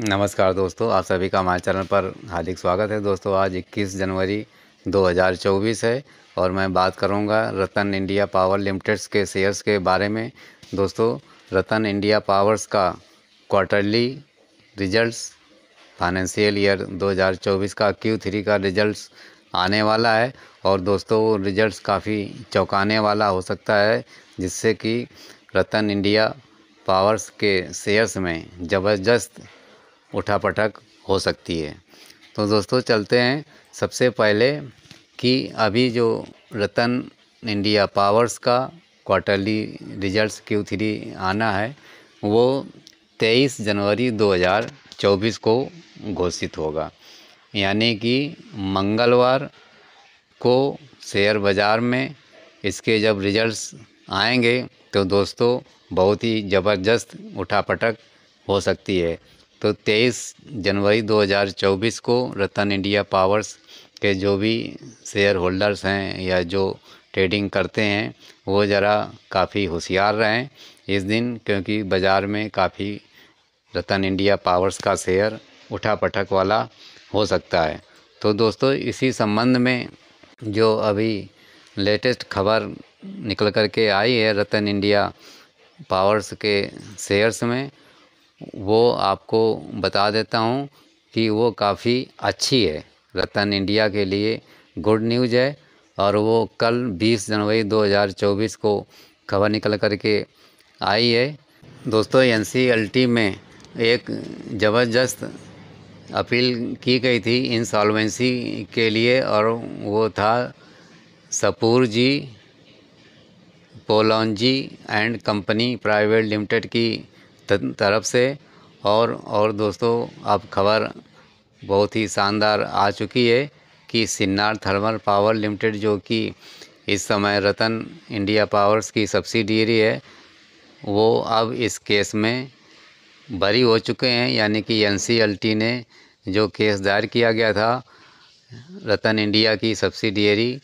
नमस्कार दोस्तों आप सभी का हमारे चैनल पर हार्दिक स्वागत है दोस्तों आज 21 जनवरी 2024 है और मैं बात करूंगा रतन इंडिया पावर लिमिटेड्स के शेयर्स के बारे में दोस्तों रतन इंडिया पावर्स का क्वार्टरली रिजल्ट्स फाइनेंशियल ईयर 2024 का क्यू थ्री का रिजल्ट्स आने वाला है और दोस्तों रिजल्ट काफ़ी चौंकाने वाला हो सकता है जिससे कि रतन इंडिया पावर्स के शेयर्स में ज़बरदस्त उठापटक हो सकती है तो दोस्तों चलते हैं सबसे पहले कि अभी जो रतन इंडिया पावर्स का क्वार्टरली रिजल्ट्स क्यू थ्री आना है वो 23 जनवरी 2024 को घोषित होगा यानी कि मंगलवार को शेयर बाज़ार में इसके जब रिजल्ट्स आएंगे तो दोस्तों बहुत ही ज़बरदस्त उठापटक हो सकती है तो 23 जनवरी 2024 को रतन इंडिया पावर्स के जो भी शेयर होल्डर्स हैं या जो ट्रेडिंग करते हैं वो ज़रा काफ़ी होशियार रहें इस दिन क्योंकि बाज़ार में काफ़ी रतन इंडिया पावर्स का शेयर उठा पटक वाला हो सकता है तो दोस्तों इसी संबंध में जो अभी लेटेस्ट खबर निकल कर के आई है रतन इंडिया पावर्स के शेयर्स में वो आपको बता देता हूँ कि वो काफ़ी अच्छी है रतन इंडिया के लिए गुड न्यूज़ है और वो कल 20 जनवरी 2024 को खबर निकल कर के आई है दोस्तों एन e में एक ज़बरदस्त अपील की गई थी इंसॉल्वेंसी के लिए और वो था Shapoorji Pallonji and Company Private Limited की तरफ से और और दोस्तों अब खबर बहुत ही शानदार आ चुकी है कि सिन्नार थर्मल पावर लिमिटेड जो कि इस समय रतन इंडिया पावर्स की सब्सिडियरी है वो अब इस केस में बरी हो चुके हैं यानी कि एनसीएलटी ने जो केस दायर किया गया था रतन इंडिया की सब्सिडियरी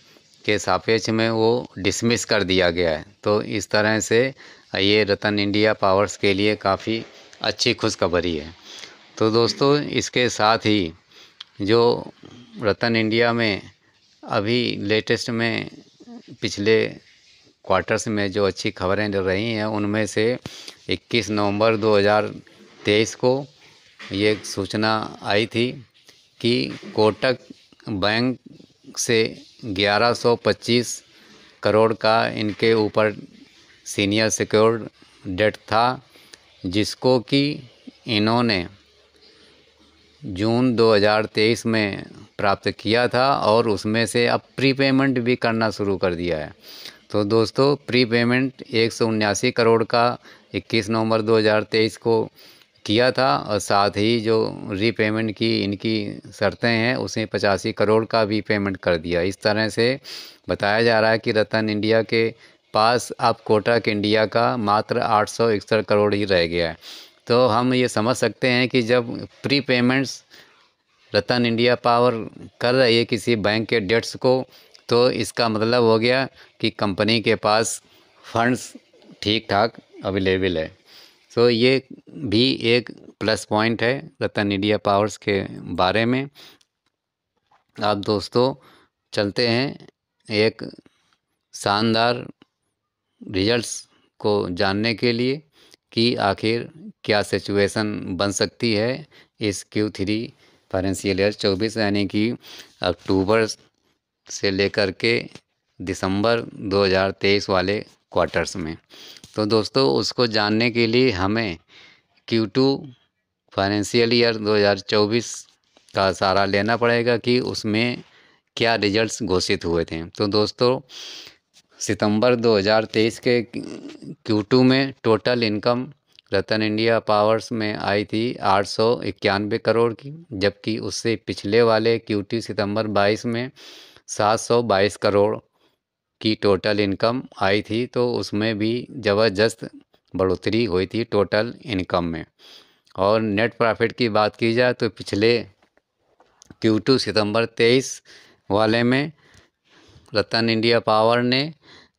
के सापेक्ष में वो डिसमिस कर दिया गया है तो इस तरह से ये रतन इंडिया पावर्स के लिए काफ़ी अच्छी खुशखबरी है तो दोस्तों इसके साथ ही जो रतन इंडिया में अभी लेटेस्ट में पिछले क्वार्टर्स में जो अच्छी खबरें रही हैं उनमें से 21 नवंबर 2023 को ये सूचना आई थी कि कोटक बैंक से 1125 करोड़ का इनके ऊपर सीनियर सिक्योर्ड डेट था जिसको कि इन्होंने जून 2023 में प्राप्त किया था और उसमें से अब प्री पेमेंट भी करना शुरू कर दिया है तो दोस्तों प्री पेमेंट एक करोड़ का 21 नवंबर 2023 को किया था और साथ ही जो रीपेमेंट की इनकी शर्तें हैं उसे पचासी करोड़ का भी पेमेंट कर दिया इस तरह से बताया जा रहा है कि रतन इंडिया के पास अब कोटक इंडिया का मात्र आठ करोड़ ही रह गया है तो हम ये समझ सकते हैं कि जब prepayments Ratan India Power कर रही है किसी बैंक के डेट्स को तो इसका मतलब हो गया कि कंपनी के पास फंड्स ठीक ठाक अवेलेबल है सो ये भी एक प्लस पॉइंट है रतन इंडिया पावर्स के बारे में आप दोस्तों चलते हैं एक शानदार रिजल्ट्स को जानने के लिए कि आखिर क्या सिचुएशन बन सकती है इस क्यू थ्री फाइनेंशियल ईयर चौबीस यानी कि अक्टूबर से लेकर के दिसंबर 2023 वाले क्वार्टर्स में तो दोस्तों उसको जानने के लिए हमें क्यू टू फाइनेंशियल ईयर 2024 का सहारा लेना पड़ेगा कि उसमें क्या रिजल्ट्स घोषित हुए थे तो दोस्तों सितंबर 2023 के क्यू में total income Ratan India Powers में आई थी आठ सौ इक्यानवे करोड़ की जबकि उससे पिछले वाले क्यू सितंबर 22 में सात सौ बाईस करोड़ की टोटल इनकम आई थी तो उसमें भी ज़बरदस्त बढ़ोतरी हुई थी टोटल इनकम में और नेट प्रॉफिट की बात की जाए तो पिछले क्यू टू सितम्बर तेईस वाले में रतन इंडिया पावर ने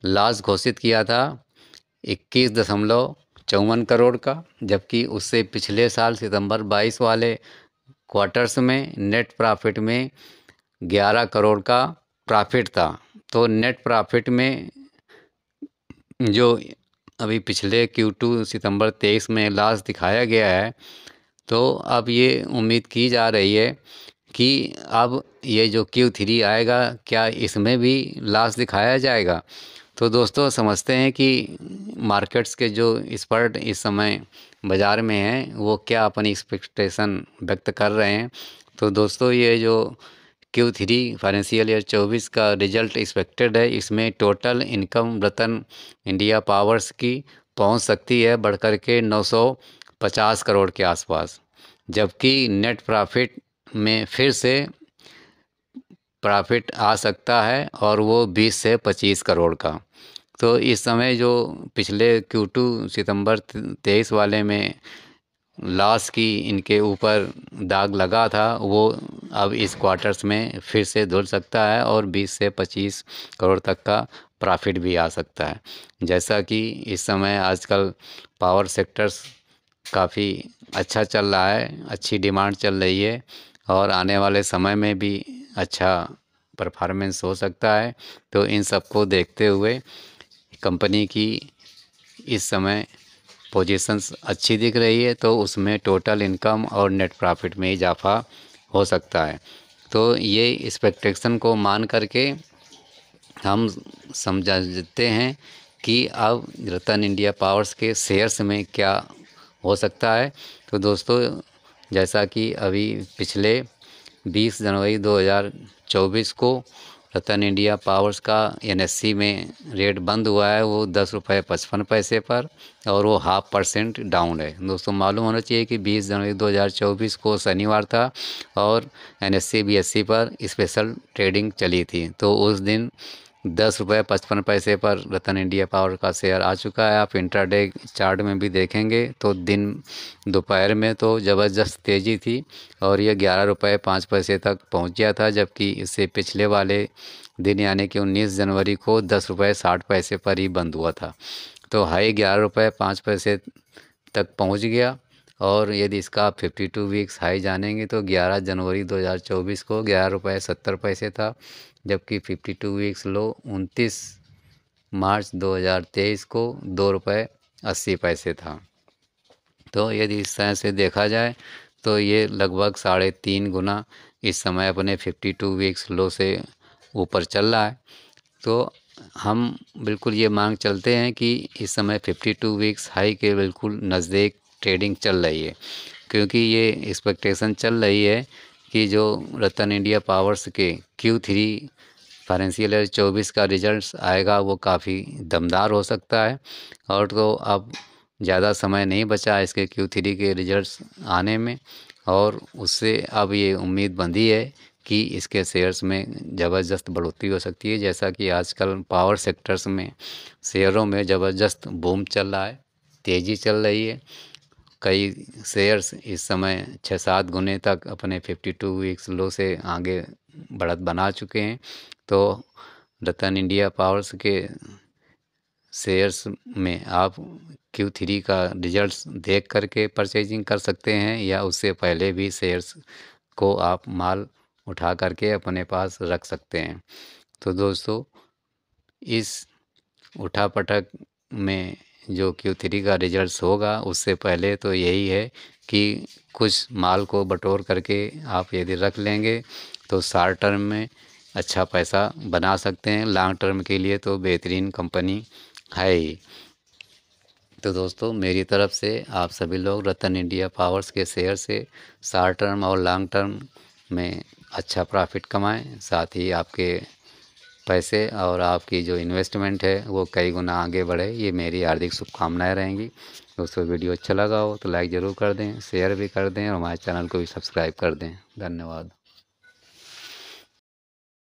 लॉस घोषित किया था इक्कीस दशमलव चौवन करोड़ का जबकि उससे पिछले साल सितंबर 22 वाले क्वार्टर्स में नेट प्रॉफिट में 11 करोड़ का प्रॉफिट था तो नेट प्रॉफिट में जो अभी पिछले क्यू टू सितम्बर तेईस में लॉस दिखाया गया है तो अब ये उम्मीद की जा रही है कि अब ये जो क्यू थ्री आएगा क्या इसमें भी लॉस दिखाया जाएगा तो दोस्तों समझते हैं कि मार्केट्स के जो एक्सपर्ट इस समय बाज़ार में हैं वो क्या अपनी एक्सपेक्टेशन व्यक्त कर रहे हैं तो दोस्तों ये जो क्यू थ्री फाइनेंशियल ईयर चौबीस का रिजल्ट एक्सपेक्टेड है इसमें total income Ratan India Powers की पहुंच सकती है बढ़कर के नौ सौ पचास करोड़ के आसपास जबकि नेट प्रॉफिट में फिर से प्रॉफिट आ सकता है और वो बीस से पच्चीस करोड़ का तो इस समय जो पिछले क्यू टू सितम्बर तेईस वाले में लाश की इनके ऊपर दाग लगा था वो अब इस क्वार्टर्स में फिर से धुल सकता है और 20 से 25 करोड़ तक का प्रॉफिट भी आ सकता है जैसा कि इस समय आजकल पावर सेक्टर्स काफ़ी अच्छा चल रहा है अच्छी डिमांड चल रही है और आने वाले समय में भी अच्छा परफॉर्मेंस हो सकता है तो इन सबको देखते हुए कंपनी की इस समय पोजीशंस अच्छी दिख रही है तो उसमें टोटल इनकम और नेट प्रॉफिट में इजाफा हो सकता है तो ये एक्सपेक्टेशन को मान करके हम समझते हैं कि अब रतन इंडिया पावर्स के शेयर्स में क्या हो सकता है तो दोस्तों जैसा कि अभी पिछले 20 जनवरी 2024 को रतन इंडिया पावर्स का एनएससी में रेट बंद हुआ है वो दस रुपये पचपन पैसे पर और वो हाफ परसेंट डाउन है दोस्तों मालूम होना चाहिए कि बीस जनवरी 2024 को शनिवार था और N S C B S C पर स्पेशल ट्रेडिंग चली थी तो उस दिन दस रुपये पचपन पैसे पर रतन इंडिया पावर का शेयर आ चुका है आप इंट्राडे चार्ट में भी देखेंगे तो दिन दोपहर में तो ज़बरदस्त तेज़ी थी और यह ग्यारह रुपये पाँच पैसे तक पहुंच गया था जबकि इससे पिछले वाले दिन यानी कि उन्नीस जनवरी को दस रुपये साठ पैसे पर ही बंद हुआ था तो हाई ग्यारह रुपये पाँच पैसे तक पहुँच गया और यदि इसका आप फिफ्टी टू वीक्स हाई जानेंगे तो ग्यारह जनवरी दो हज़ार चौबीस को ग्यारह रुपये सत्तर पैसे था जबकि फिफ्टी टू वीक्स लो उनतीस मार्च दो हज़ार तेईस को दो रुपये अस्सी पैसे था तो यदि इस तरह से देखा जाए तो ये लगभग साढ़े तीन गुना इस समय अपने फिफ्टी टू वीक्स लो से ऊपर चल रहा है तो हम बिल्कुल ये मांग चलते हैं कि इस समय 52 वीक्स हाई के बिल्कुल नज़दीक ट्रेडिंग चल रही है क्योंकि ये एक्सपेक्टेशन चल रही है कि जो रतन इंडिया पावर्स के क्यू थ्री फाइनेंशियल ईयर चौबीस का रिजल्ट आएगा वो काफ़ी दमदार हो सकता है और तो अब ज़्यादा समय नहीं बचा इसके क्यू थ्री के रिजल्ट आने में और उससे अब ये उम्मीद बंधी है कि इसके शेयर्स में ज़बरदस्त बढ़ोतरी हो सकती है जैसा कि आजकल पावर सेक्टर्स में शेयरों में ज़बरदस्त बूम चल रहा है तेज़ी चल रही है कई शेयर्स इस समय छः सात गुने तक अपने 52 वीक्स लो से आगे बढ़त बना चुके हैं तो रतन इंडिया पावर्स के शेयर्स में आप Q3 का रिजल्ट्स देख करके परचेजिंग कर सकते हैं या उससे पहले भी शेयर्स को आप माल उठा करके अपने पास रख सकते हैं तो दोस्तों इस उठा पटक में जो क्यू थ्री का रिजल्ट होगा उससे पहले तो यही है कि कुछ माल को बटोर करके आप यदि रख लेंगे तो शार्ट टर्म में अच्छा पैसा बना सकते हैं लॉन्ग टर्म के लिए तो बेहतरीन कंपनी है ही तो दोस्तों मेरी तरफ से आप सभी लोग रतन इंडिया पावर्स के शेयर से शार्ट टर्म और लॉन्ग टर्म में अच्छा प्रॉफिट कमाएं साथ ही आपके पैसे और आपकी जो इन्वेस्टमेंट है वो कई गुना आगे बढ़े ये मेरी हार्दिक शुभकामनाएँ रहेंगी दोस्तों वीडियो अच्छा लगा हो तो लाइक ज़रूर कर दें शेयर भी कर दें और हमारे चैनल को भी सब्सक्राइब कर दें धन्यवाद